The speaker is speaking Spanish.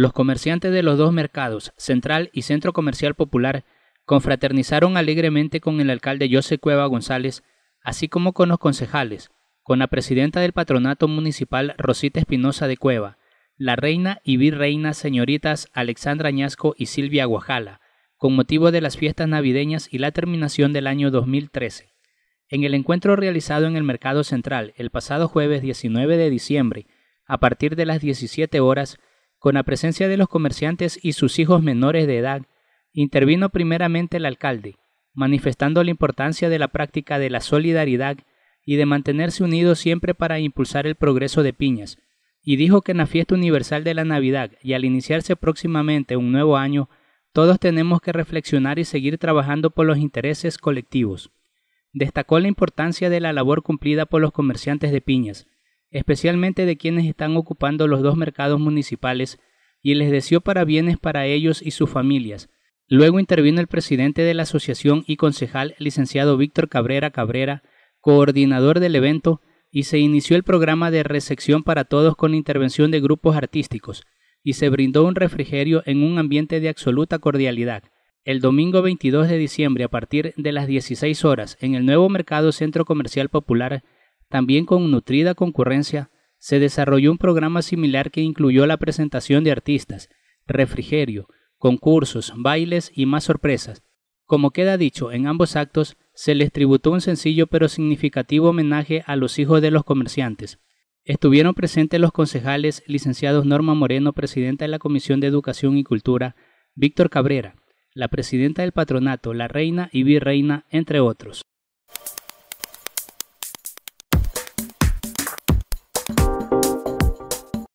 Los comerciantes de los dos mercados, Central y Centro Comercial Popular, confraternizaron alegremente con el alcalde José Cueva González, así como con los concejales, con la presidenta del patronato municipal Rosita Espinosa de Cueva, la reina y virreina señoritas Alexandra Añasco y Silvia Guajala, con motivo de las fiestas navideñas y la terminación del año 2013. En el encuentro realizado en el Mercado Central el pasado jueves 19 de diciembre, a partir de las 17 horas, con la presencia de los comerciantes y sus hijos menores de edad, intervino primeramente el alcalde, manifestando la importancia de la práctica de la solidaridad y de mantenerse unidos siempre para impulsar el progreso de Piñas, y dijo que en la fiesta universal de la Navidad y al iniciarse próximamente un nuevo año, todos tenemos que reflexionar y seguir trabajando por los intereses colectivos. Destacó la importancia de la labor cumplida por los comerciantes de piñas, especialmente de quienes están ocupando los dos mercados municipales, y les deseó para bienes para ellos y sus familias. Luego intervino el presidente de la asociación y concejal, licenciado Víctor Cabrera Cabrera, coordinador del evento, y se inició el programa de recepción para todos con intervención de grupos artísticos, y se brindó un refrigerio en un ambiente de absoluta cordialidad. El domingo 22 de diciembre a partir de las 16 horas en el nuevo mercado Centro Comercial Popular también con nutrida concurrencia, se desarrolló un programa similar que incluyó la presentación de artistas, refrigerio, concursos, bailes y más sorpresas. Como queda dicho, en ambos actos se les tributó un sencillo pero significativo homenaje a los hijos de los comerciantes. Estuvieron presentes los concejales licenciados Norma Moreno, presidenta de la Comisión de Educación y Cultura, Víctor Cabrera, la presidenta del patronato, la reina y virreina, entre otros.